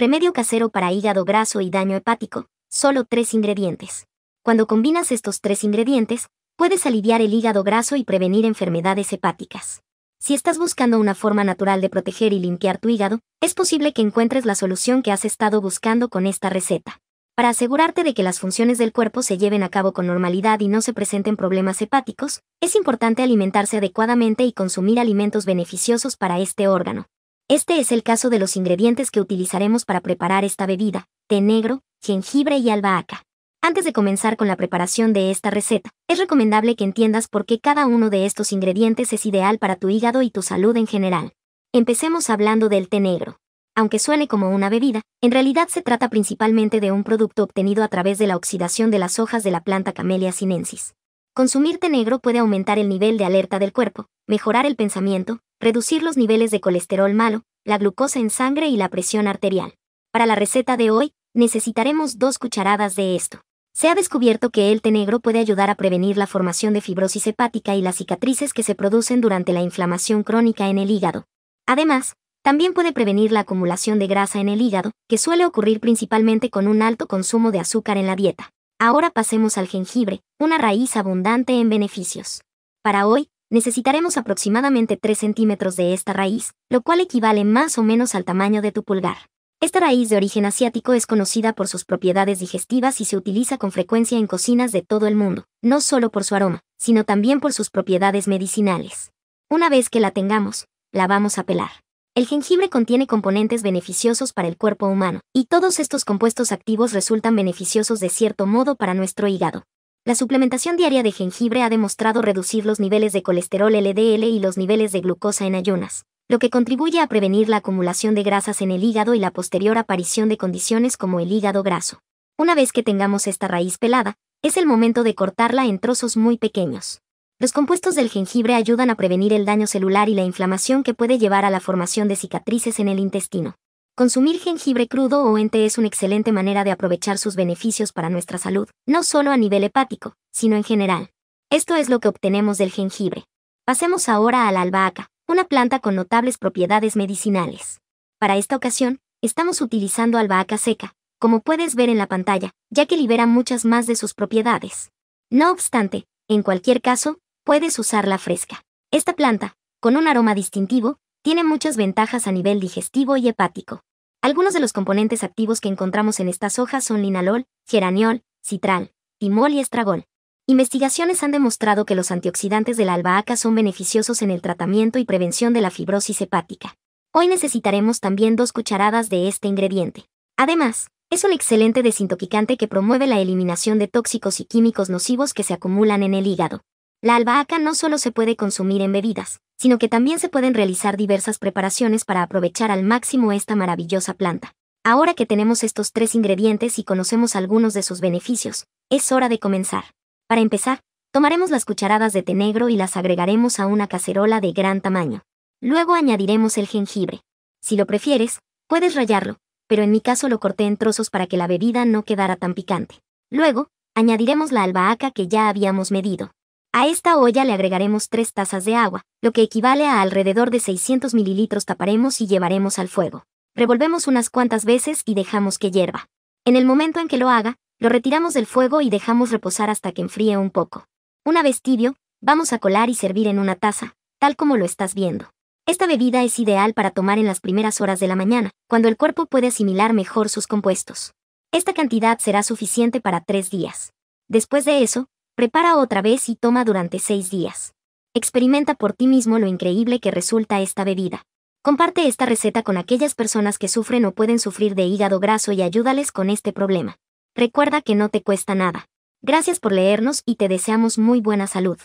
Remedio casero para hígado graso y daño hepático, solo tres ingredientes. Cuando combinas estos tres ingredientes, puedes aliviar el hígado graso y prevenir enfermedades hepáticas. Si estás buscando una forma natural de proteger y limpiar tu hígado, es posible que encuentres la solución que has estado buscando con esta receta. Para asegurarte de que las funciones del cuerpo se lleven a cabo con normalidad y no se presenten problemas hepáticos, es importante alimentarse adecuadamente y consumir alimentos beneficiosos para este órgano. Este es el caso de los ingredientes que utilizaremos para preparar esta bebida, té negro, jengibre y albahaca. Antes de comenzar con la preparación de esta receta, es recomendable que entiendas por qué cada uno de estos ingredientes es ideal para tu hígado y tu salud en general. Empecemos hablando del té negro. Aunque suene como una bebida, en realidad se trata principalmente de un producto obtenido a través de la oxidación de las hojas de la planta Camellia sinensis. Consumir té negro puede aumentar el nivel de alerta del cuerpo, mejorar el pensamiento, reducir los niveles de colesterol malo, la glucosa en sangre y la presión arterial. Para la receta de hoy, necesitaremos dos cucharadas de esto. Se ha descubierto que el té negro puede ayudar a prevenir la formación de fibrosis hepática y las cicatrices que se producen durante la inflamación crónica en el hígado. Además, también puede prevenir la acumulación de grasa en el hígado, que suele ocurrir principalmente con un alto consumo de azúcar en la dieta. Ahora pasemos al jengibre, una raíz abundante en beneficios. Para hoy, necesitaremos aproximadamente 3 centímetros de esta raíz, lo cual equivale más o menos al tamaño de tu pulgar. Esta raíz de origen asiático es conocida por sus propiedades digestivas y se utiliza con frecuencia en cocinas de todo el mundo, no solo por su aroma, sino también por sus propiedades medicinales. Una vez que la tengamos, la vamos a pelar. El jengibre contiene componentes beneficiosos para el cuerpo humano, y todos estos compuestos activos resultan beneficiosos de cierto modo para nuestro hígado. La suplementación diaria de jengibre ha demostrado reducir los niveles de colesterol LDL y los niveles de glucosa en ayunas, lo que contribuye a prevenir la acumulación de grasas en el hígado y la posterior aparición de condiciones como el hígado graso. Una vez que tengamos esta raíz pelada, es el momento de cortarla en trozos muy pequeños. Los compuestos del jengibre ayudan a prevenir el daño celular y la inflamación que puede llevar a la formación de cicatrices en el intestino. Consumir jengibre crudo o ente es una excelente manera de aprovechar sus beneficios para nuestra salud, no solo a nivel hepático, sino en general. Esto es lo que obtenemos del jengibre. Pasemos ahora a la albahaca, una planta con notables propiedades medicinales. Para esta ocasión, estamos utilizando albahaca seca, como puedes ver en la pantalla, ya que libera muchas más de sus propiedades. No obstante, en cualquier caso, puedes usarla fresca. Esta planta, con un aroma distintivo, tiene muchas ventajas a nivel digestivo y hepático. Algunos de los componentes activos que encontramos en estas hojas son linalol, geraniol, citral, timol y estragol. Investigaciones han demostrado que los antioxidantes de la albahaca son beneficiosos en el tratamiento y prevención de la fibrosis hepática. Hoy necesitaremos también dos cucharadas de este ingrediente. Además, es un excelente desintoxicante que promueve la eliminación de tóxicos y químicos nocivos que se acumulan en el hígado. La albahaca no solo se puede consumir en bebidas, sino que también se pueden realizar diversas preparaciones para aprovechar al máximo esta maravillosa planta. Ahora que tenemos estos tres ingredientes y conocemos algunos de sus beneficios, es hora de comenzar. Para empezar, tomaremos las cucharadas de té negro y las agregaremos a una cacerola de gran tamaño. Luego añadiremos el jengibre. Si lo prefieres, puedes rallarlo, pero en mi caso lo corté en trozos para que la bebida no quedara tan picante. Luego, añadiremos la albahaca que ya habíamos medido. A esta olla le agregaremos tres tazas de agua, lo que equivale a alrededor de 600 mililitros taparemos y llevaremos al fuego. Revolvemos unas cuantas veces y dejamos que hierva. En el momento en que lo haga, lo retiramos del fuego y dejamos reposar hasta que enfríe un poco. Una vez tibio, vamos a colar y servir en una taza, tal como lo estás viendo. Esta bebida es ideal para tomar en las primeras horas de la mañana, cuando el cuerpo puede asimilar mejor sus compuestos. Esta cantidad será suficiente para tres días. Después de eso, Prepara otra vez y toma durante seis días. Experimenta por ti mismo lo increíble que resulta esta bebida. Comparte esta receta con aquellas personas que sufren o pueden sufrir de hígado graso y ayúdales con este problema. Recuerda que no te cuesta nada. Gracias por leernos y te deseamos muy buena salud.